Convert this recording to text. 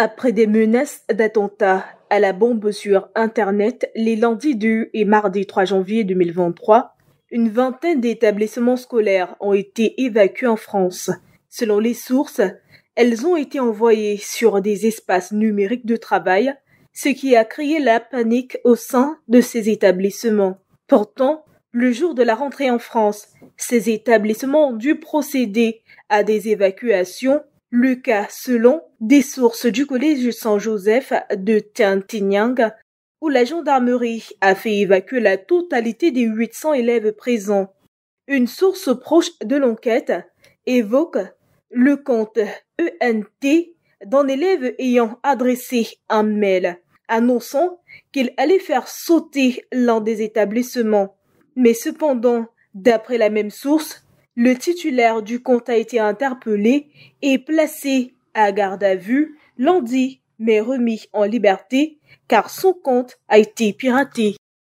Après des menaces d'attentats à la bombe sur Internet les lundis 2 et mardi 3 janvier 2023, une vingtaine d'établissements scolaires ont été évacués en France. Selon les sources, elles ont été envoyées sur des espaces numériques de travail, ce qui a créé la panique au sein de ces établissements. Pourtant, le jour de la rentrée en France, ces établissements ont dû procéder à des évacuations le cas selon des sources du collège Saint-Joseph de Tintinyang, où la gendarmerie a fait évacuer la totalité des 800 élèves présents. Une source proche de l'enquête évoque le compte ENT d'un élève ayant adressé un mail annonçant qu'il allait faire sauter l'un des établissements. Mais cependant, d'après la même source, le titulaire du compte a été interpellé et placé à garde à vue lundi, mais remis en liberté car son compte a été piraté.